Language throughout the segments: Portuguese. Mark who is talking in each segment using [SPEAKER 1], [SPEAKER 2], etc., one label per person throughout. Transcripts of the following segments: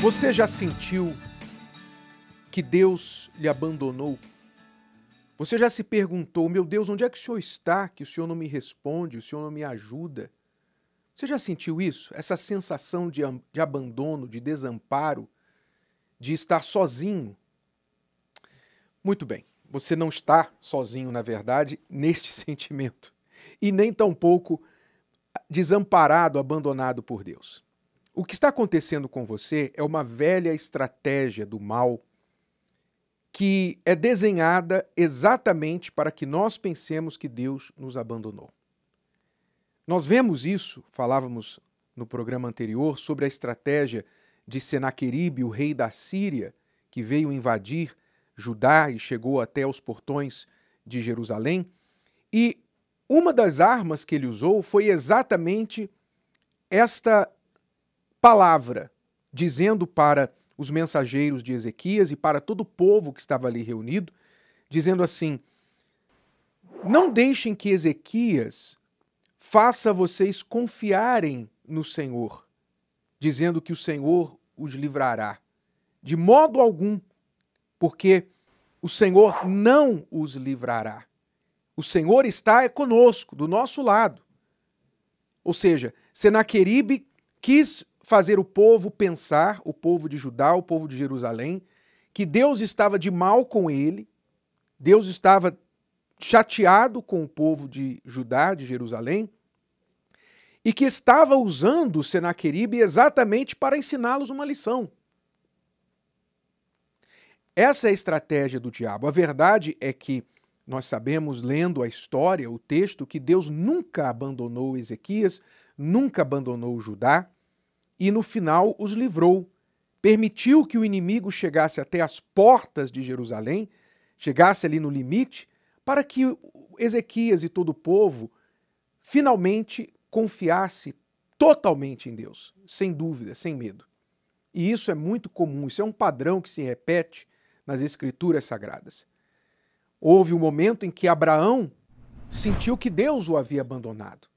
[SPEAKER 1] Você já sentiu que Deus lhe abandonou? Você já se perguntou, meu Deus, onde é que o Senhor está? Que o Senhor não me responde, o Senhor não me ajuda. Você já sentiu isso? Essa sensação de, de abandono, de desamparo, de estar sozinho? Muito bem, você não está sozinho, na verdade, neste sentimento. E nem tampouco desamparado, abandonado por Deus. O que está acontecendo com você é uma velha estratégia do mal que é desenhada exatamente para que nós pensemos que Deus nos abandonou. Nós vemos isso, falávamos no programa anterior sobre a estratégia de Senaqueribe, o rei da Síria, que veio invadir Judá e chegou até os portões de Jerusalém, e uma das armas que ele usou foi exatamente esta palavra, dizendo para os mensageiros de Ezequias e para todo o povo que estava ali reunido, dizendo assim: Não deixem que Ezequias faça vocês confiarem no Senhor, dizendo que o Senhor os livrará. De modo algum, porque o Senhor não os livrará. O Senhor está conosco, do nosso lado. Ou seja, Senaqueribe quis fazer o povo pensar, o povo de Judá, o povo de Jerusalém, que Deus estava de mal com ele, Deus estava chateado com o povo de Judá, de Jerusalém, e que estava usando Senaqueribe exatamente para ensiná-los uma lição. Essa é a estratégia do diabo. A verdade é que nós sabemos, lendo a história, o texto, que Deus nunca abandonou Ezequias, nunca abandonou Judá, e no final os livrou. Permitiu que o inimigo chegasse até as portas de Jerusalém, chegasse ali no limite, para que Ezequias e todo o povo finalmente confiasse totalmente em Deus, sem dúvida, sem medo. E isso é muito comum, isso é um padrão que se repete nas Escrituras Sagradas. Houve um momento em que Abraão sentiu que Deus o havia abandonado.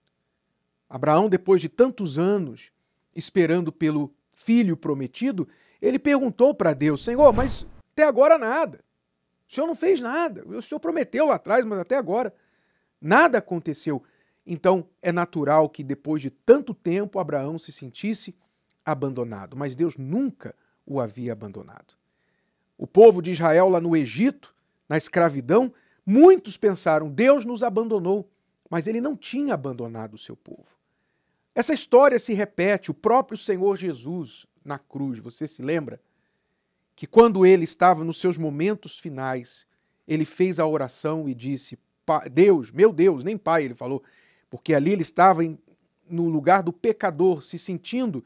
[SPEAKER 1] Abraão, depois de tantos anos, esperando pelo filho prometido, ele perguntou para Deus: Senhor, mas até agora nada. O senhor não fez nada. O senhor prometeu lá atrás, mas até agora nada aconteceu. Então é natural que depois de tanto tempo Abraão se sentisse abandonado, mas Deus nunca o havia abandonado. O povo de Israel lá no Egito, na escravidão, muitos pensaram: Deus nos abandonou, mas ele não tinha abandonado o seu povo. Essa história se repete, o próprio Senhor Jesus na cruz, você se lembra? Que quando ele estava nos seus momentos finais, ele fez a oração e disse: Deus, meu Deus, nem Pai, ele falou, porque ali ele estava em, no lugar do pecador, se sentindo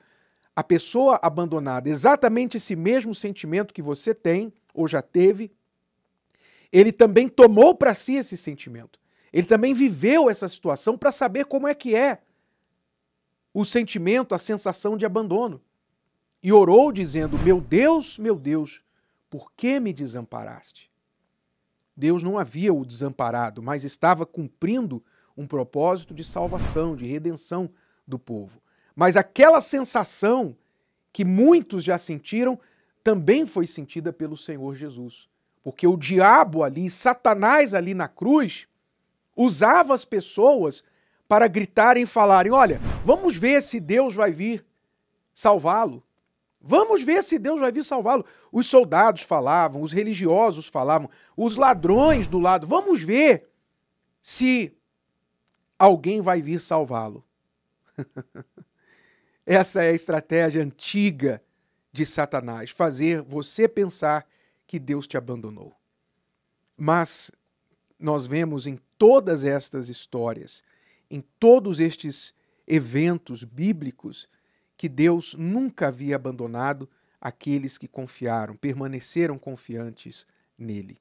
[SPEAKER 1] a pessoa abandonada. Exatamente esse mesmo sentimento que você tem ou já teve, ele também tomou para si esse sentimento. Ele também viveu essa situação para saber como é que é o sentimento, a sensação de abandono. E orou dizendo: Meu Deus, meu Deus, por que me desamparaste? Deus não havia o desamparado, mas estava cumprindo um propósito de salvação, de redenção do povo. Mas aquela sensação que muitos já sentiram também foi sentida pelo Senhor Jesus. Porque o diabo ali, Satanás ali na cruz, usava as pessoas para gritarem e falarem: olha, vamos ver se Deus vai vir salvá-lo. Vamos ver se Deus vai vir salvá-lo. Os soldados falavam, os religiosos falavam, os ladrões do lado. Vamos ver se alguém vai vir salvá-lo. Essa é a estratégia antiga de Satanás, fazer você pensar que Deus te abandonou. Mas nós vemos em todas estas histórias em todos estes eventos bíblicos que Deus nunca havia abandonado aqueles que confiaram, permaneceram confiantes nele.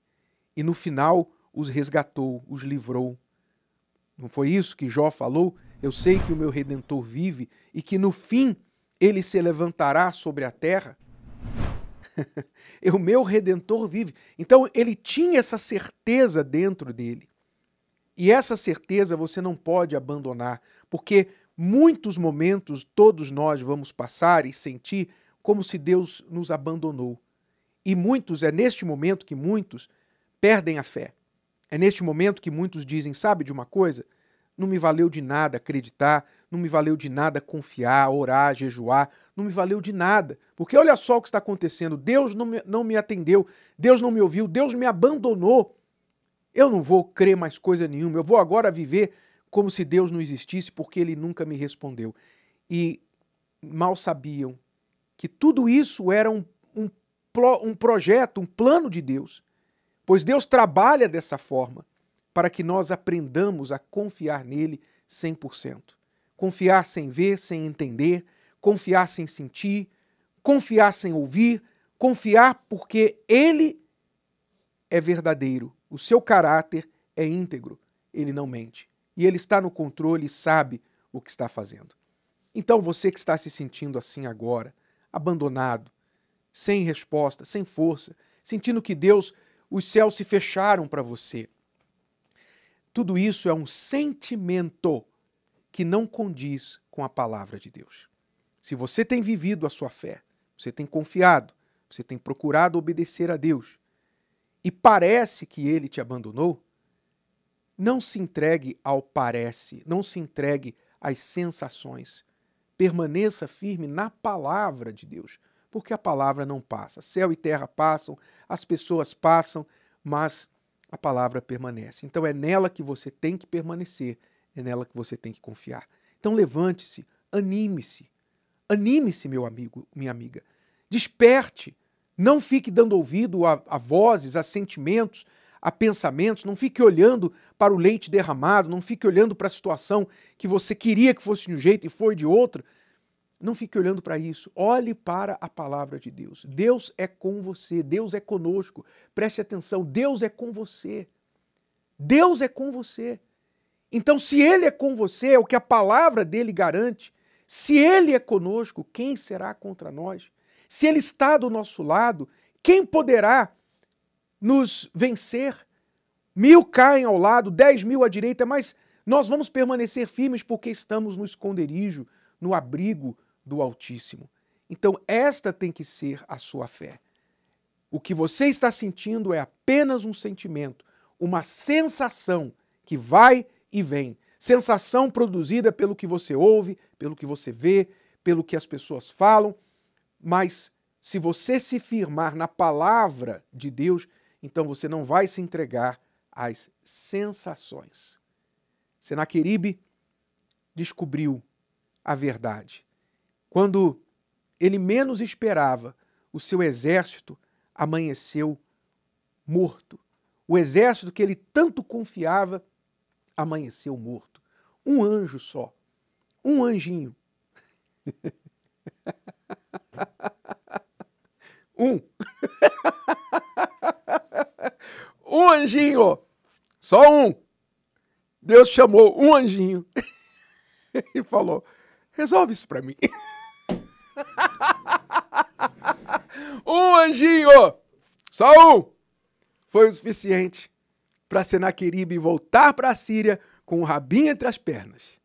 [SPEAKER 1] E no final os resgatou, os livrou. Não foi isso que Jó falou? Eu sei que o meu redentor vive e que no fim ele se levantará sobre a terra. o meu redentor vive. Então ele tinha essa certeza dentro dele. E essa certeza você não pode abandonar, porque muitos momentos todos nós vamos passar e sentir como se Deus nos abandonou. E muitos, é neste momento que muitos perdem a fé. É neste momento que muitos dizem: sabe de uma coisa? Não me valeu de nada acreditar, não me valeu de nada confiar, orar, jejuar, não me valeu de nada. Porque olha só o que está acontecendo: Deus não me, não me atendeu, Deus não me ouviu, Deus me abandonou. Eu não vou crer mais coisa nenhuma, eu vou agora viver como se Deus não existisse, porque ele nunca me respondeu. E mal sabiam que tudo isso era um, um, um projeto, um plano de Deus, pois Deus trabalha dessa forma para que nós aprendamos a confiar nele 100%. Confiar sem ver, sem entender, confiar sem sentir, confiar sem ouvir, confiar porque ele é verdadeiro o seu caráter é íntegro, ele não mente. E ele está no controle e sabe o que está fazendo. Então você que está se sentindo assim agora, abandonado, sem resposta, sem força, sentindo que Deus, os céus se fecharam para você. Tudo isso é um sentimento que não condiz com a palavra de Deus. Se você tem vivido a sua fé, você tem confiado, você tem procurado obedecer a Deus, e parece que ele te abandonou, não se entregue ao parece, não se entregue às sensações. Permaneça firme na palavra de Deus, porque a palavra não passa. Céu e terra passam, as pessoas passam, mas a palavra permanece. Então é nela que você tem que permanecer, é nela que você tem que confiar. Então levante-se, anime-se. Anime-se, meu amigo, minha amiga. Desperte. Não fique dando ouvido a, a vozes, a sentimentos, a pensamentos, não fique olhando para o leite derramado, não fique olhando para a situação que você queria que fosse de um jeito e foi de outro. Não fique olhando para isso. Olhe para a palavra de Deus. Deus é com você, Deus é conosco. Preste atenção, Deus é com você. Deus é com você. Então, se ele é com você, é o que a palavra dele garante, se Ele é conosco, quem será contra nós? Se Ele está do nosso lado, quem poderá nos vencer? Mil caem ao lado, dez mil à direita, mas nós vamos permanecer firmes porque estamos no esconderijo, no abrigo do Altíssimo. Então, esta tem que ser a sua fé. O que você está sentindo é apenas um sentimento, uma sensação que vai e vem, sensação produzida pelo que você ouve, pelo que você vê, pelo que as pessoas falam, mas se você se firmar na palavra de Deus, então você não vai se entregar às sensações. Senaqueribe descobriu a verdade. Quando ele menos esperava, o seu exército amanheceu morto. O exército que ele tanto confiava amanheceu morto. Um anjo só. Um anjinho. um. um anjinho. Só um. Deus chamou um anjinho e falou: resolve isso para mim. um anjinho. Só um. Foi o suficiente para Senaqueribe voltar para a Síria com o rabinho entre as pernas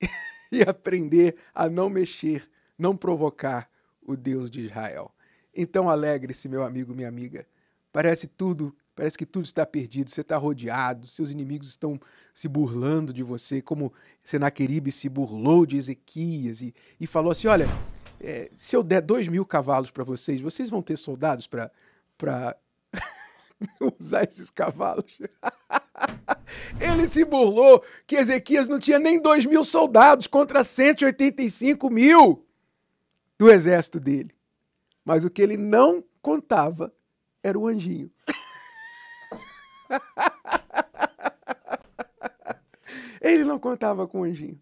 [SPEAKER 1] e aprender a não mexer, não provocar o Deus de Israel. Então alegre-se, meu amigo, minha amiga. Parece tudo, parece que tudo está perdido, você está rodeado, seus inimigos estão se burlando de você, como Senaqueribe se burlou de Ezequias e, e falou assim: olha, é, se eu der dois mil cavalos para vocês, vocês vão ter soldados para usar esses cavalos. Ele se burlou que Ezequias não tinha nem 2 mil soldados contra 185 mil do exército dele. Mas o que ele não contava era o anjinho. Ele não contava com o anjinho.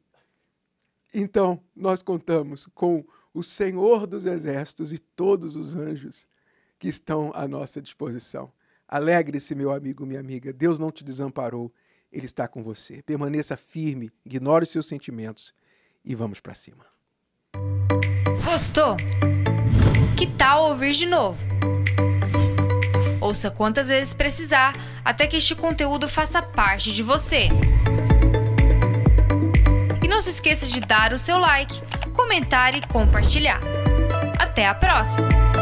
[SPEAKER 1] Então, nós contamos com o Senhor dos exércitos e todos os anjos que estão à nossa disposição. Alegre-se, meu amigo, minha amiga. Deus não te desamparou. Ele está com você. Permaneça firme, ignore os seus sentimentos e vamos para cima. Gostou? Que tal ouvir de novo? Ouça quantas vezes precisar até que este conteúdo faça parte de você. E não se esqueça de dar o seu like, comentar e compartilhar. Até a próxima!